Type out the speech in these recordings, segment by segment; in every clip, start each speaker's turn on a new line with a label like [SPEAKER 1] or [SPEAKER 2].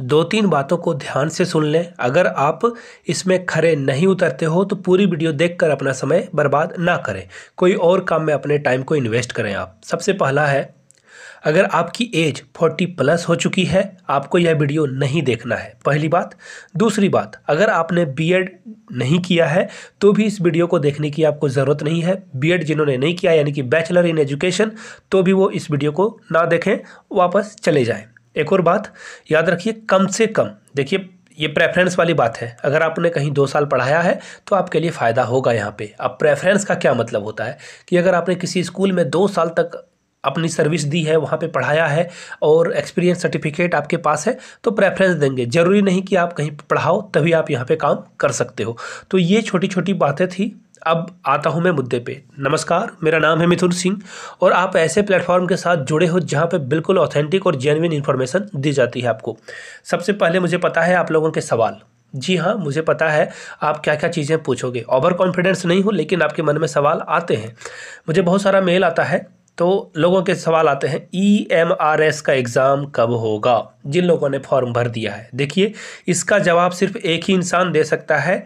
[SPEAKER 1] दो तीन बातों को ध्यान से सुन लें अगर आप इसमें खरे नहीं उतरते हो तो पूरी वीडियो देखकर अपना समय बर्बाद ना करें कोई और काम में अपने टाइम को इन्वेस्ट करें आप सबसे पहला है अगर आपकी एज 40 प्लस हो चुकी है आपको यह वीडियो नहीं देखना है पहली बात दूसरी बात अगर आपने बीएड नहीं किया है तो भी इस वीडियो को देखने की आपको ज़रूरत नहीं है बीएड जिन्होंने नहीं किया यानी कि बैचलर इन एजुकेशन तो भी वो इस वीडियो को ना देखें वापस चले जाएँ एक और बात याद रखिए कम से कम देखिए ये प्रेफरेंस वाली बात है अगर आपने कहीं दो साल पढ़ाया है तो आपके लिए फ़ायदा होगा यहाँ पे अब प्रेफरेंस का क्या मतलब होता है कि अगर आपने किसी स्कूल में दो साल तक अपनी सर्विस दी है वहाँ पे पढ़ाया है और एक्सपीरियंस सर्टिफिकेट आपके पास है तो प्रेफरेंस देंगे ज़रूरी नहीं कि आप कहीं पढ़ाओ तभी आप यहाँ पर काम कर सकते हो तो ये छोटी छोटी बातें थी अब आता हूँ मैं मुद्दे पे नमस्कार मेरा नाम है मिथुन सिंह और आप ऐसे प्लेटफॉर्म के साथ जुड़े हो जहाँ पे बिल्कुल ऑथेंटिक और जेनविन इन्फॉर्मेशन दी जाती है आपको सबसे पहले मुझे पता है आप लोगों के सवाल जी हाँ मुझे पता है आप क्या क्या चीज़ें पूछोगे ओवर कॉन्फिडेंस नहीं हो लेकिन आपके मन में सवाल आते हैं मुझे बहुत सारा मेल आता है तो लोगों के सवाल आते हैं ई एम आर एस का एग्ज़ाम कब होगा जिन लोगों ने फॉर्म भर दिया है देखिए इसका जवाब सिर्फ एक ही इंसान दे सकता है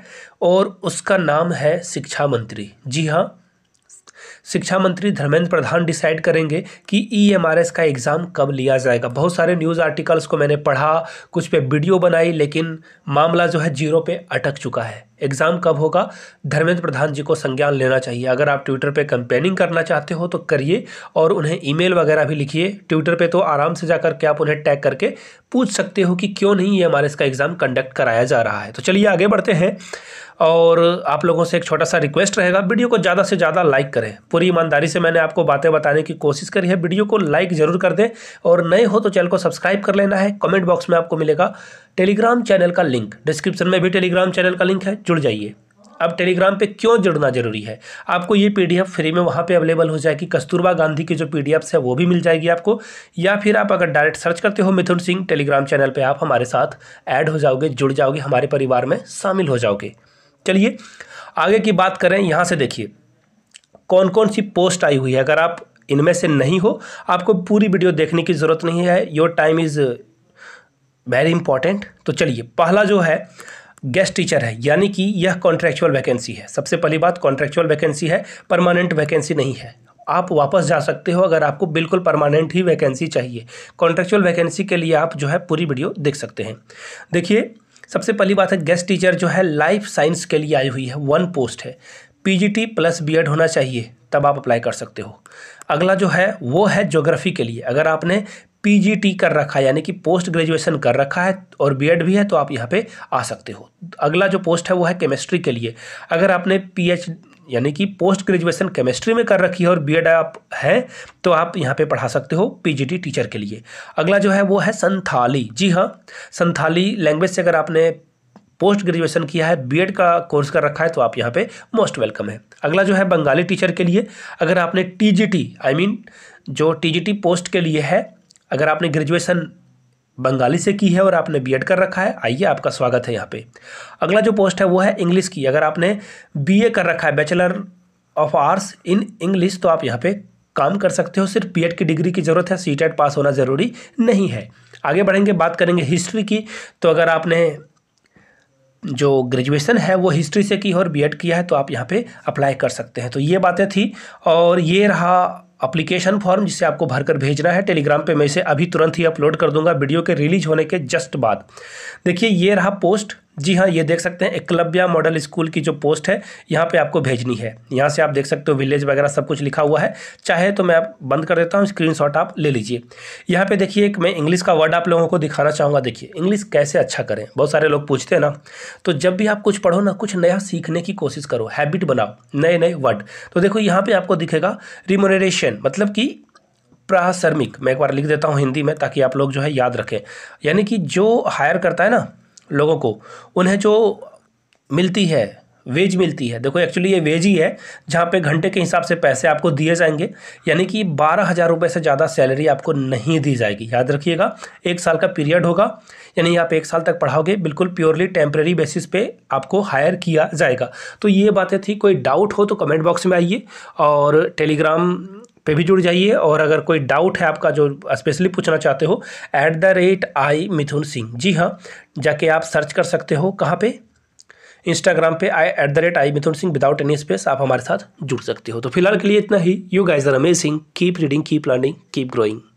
[SPEAKER 1] और उसका नाम है शिक्षा मंत्री जी हाँ शिक्षा मंत्री धर्मेंद्र प्रधान डिसाइड करेंगे कि ईएमआरएस e का एग्ज़ाम कब लिया जाएगा बहुत सारे न्यूज़ आर्टिकल्स को मैंने पढ़ा कुछ पे वीडियो बनाई लेकिन मामला जो है जीरो पे अटक चुका है एग्ज़ाम कब होगा धर्मेंद्र प्रधान जी को संज्ञान लेना चाहिए अगर आप ट्विटर पे कंपेनिंग करना चाहते हो तो करिए और उन्हें ईमेल वगैरह भी लिखिए ट्विटर पे तो आराम से जाकर के आप उन्हें टैग करके पूछ सकते हो कि क्यों नहीं ये हमारे इसका एग्ज़ाम कंडक्ट कराया जा रहा है तो चलिए आगे बढ़ते हैं और आप लोगों से एक छोटा सा रिक्वेस्ट रहेगा वीडियो को ज़्यादा से ज़्यादा लाइक करें पूरी ईमानदारी से मैंने आपको बातें बताने की कोशिश करी है वीडियो को लाइक ज़रूर कर दें और नए हो तो चैनल को सब्सक्राइब कर लेना है कमेंट बॉक्स में आपको मिलेगा टेलीग्राम चैनल का लिंक डिस्क्रिप्शन में भी टेलीग्राम चैनल का लिंक है जुड़ जाइए अब टेलीग्राम पे क्यों जुड़ना जरूरी है आपको ये पीडीएफ फ्री में वहाँ पे अवेलेबल हो जाएगी कस्तूरबा गांधी की जो पीडीएफ है वो भी मिल जाएगी आपको या फिर आप अगर डायरेक्ट सर्च करते हो मिथुन सिंह टेलीग्राम चैनल पे आप हमारे साथ ऐड हो जाओगे जुड़ जाओगे हमारे परिवार में शामिल हो जाओगे चलिए आगे की बात करें यहाँ से देखिए कौन कौन सी पोस्ट आई हुई है अगर आप इनमें से नहीं हो आपको पूरी वीडियो देखने की ज़रूरत नहीं है your time is very important तो चलिए पहला जो है गेस्ट टीचर है यानी कि यह कॉन्ट्रेक्चुअल वैकेंसी है सबसे पहली बात कॉन्ट्रेक्चुअल वैकेंसी है परमानेंट वैकेंसी नहीं है आप वापस जा सकते हो अगर आपको बिल्कुल परमानेंट ही वैकेंसी चाहिए कॉन्ट्रेक्चुअल वैकेंसी के लिए आप जो है पूरी वीडियो देख सकते हैं देखिए सबसे पहली बात है गेस्ट टीचर जो है लाइफ साइंस के लिए आई हुई है वन पोस्ट है पीजीटी प्लस बीएड होना चाहिए तब आप अप्लाई कर सकते हो अगला जो है वो है ज्योग्राफी के लिए अगर आपने पीजीटी कर रखा है यानी कि पोस्ट ग्रेजुएशन कर रखा है और बीएड भी है तो आप यहाँ पे आ सकते हो अगला जो पोस्ट है वो है केमिस्ट्री के लिए अगर आपने पीएच यानी कि पोस्ट ग्रेजुएशन केमिस्ट्री में कर रखी है और बीएड आप हैं तो आप यहाँ पे पढ़ा सकते हो पीजीटी टीचर के लिए अगला जो है वो है संथाली जी हाँ संथाली लैंग्वेज से अगर आपने पोस्ट ग्रेजुएशन किया है बीएड का कोर्स कर रखा है तो आप यहाँ पे मोस्ट वेलकम है अगला जो है बंगाली टीचर के लिए अगर आपने टीजीटी आई मीन जो टीजीटी पोस्ट के लिए है अगर आपने ग्रेजुएशन बंगाली से की है और आपने बीएड कर रखा है आइए आपका स्वागत है यहाँ पे अगला जो पोस्ट है वो है इंग्लिश की अगर आपने बी कर रखा है bachelor of arts in English तो आप यहाँ पर काम कर सकते हो सिर्फ बी की डिग्री की ज़रूरत है सी पास होना ज़रूरी नहीं है आगे बढ़ेंगे बात करेंगे हिस्ट्री की तो अगर आपने जो ग्रेजुएशन है वो हिस्ट्री से की है और बीएड किया है तो आप यहाँ पे अप्लाई कर सकते हैं तो ये बातें थी और ये रहा अप्लीकेशन फॉर्म जिसे आपको भरकर भेजना है टेलीग्राम पे मैं इसे अभी तुरंत ही अपलोड कर दूंगा वीडियो के रिलीज होने के जस्ट बाद देखिए ये रहा पोस्ट जी हाँ ये देख सकते हैं एकलव्या मॉडल स्कूल की जो पोस्ट है यहाँ पे आपको भेजनी है यहाँ से आप देख सकते हो विलेज वगैरह सब कुछ लिखा हुआ है चाहे तो मैं आप बंद कर देता हूँ स्क्रीनशॉट आप ले लीजिए यहाँ पे देखिए एक मैं इंग्लिश का वर्ड आप लोगों को दिखाना चाहूँगा देखिए इंग्लिश कैसे अच्छा करें बहुत सारे लोग पूछते हैं ना तो जब भी आप कुछ पढ़ो ना कुछ नया सीखने की कोशिश करो हैबिट बनाओ नए नए वर्ड तो देखो यहाँ पर आपको दिखेगा रिमोनरेशन मतलब कि प्रासर्मिक मैं एक बार लिख देता हूँ हिंदी में ताकि आप लोग जो है याद रखें यानी कि जो हायर करता है ना लोगों को उन्हें जो मिलती है वेज मिलती है देखो एक्चुअली ये वेज ही है जहाँ पे घंटे के हिसाब से पैसे आपको दिए जाएंगे यानी कि बारह हज़ार रुपये से ज़्यादा सैलरी आपको नहीं दी जाएगी याद रखिएगा एक साल का पीरियड होगा यानी आप एक साल तक पढ़ाओगे बिल्कुल प्योरली टेम्प्रेरी बेसिस पे आपको हायर किया जाएगा तो ये बातें थी कोई डाउट हो तो कमेंट बॉक्स में आइए और टेलीग्राम पे भी जुड़ जाइए और अगर कोई डाउट है आपका जो स्पेशली पूछना चाहते हो at the rate I Mithun Singh ji हाँ जाके आप सर्च कर सकते हो कहाँ पे इंस्टाग्राम पे I at the rate I Mithun Singh without any space आप हमारे साथ जुड़ सकते हो तो फिलहाल के लिए इतना ही you guys are amazing keep reading keep learning keep growing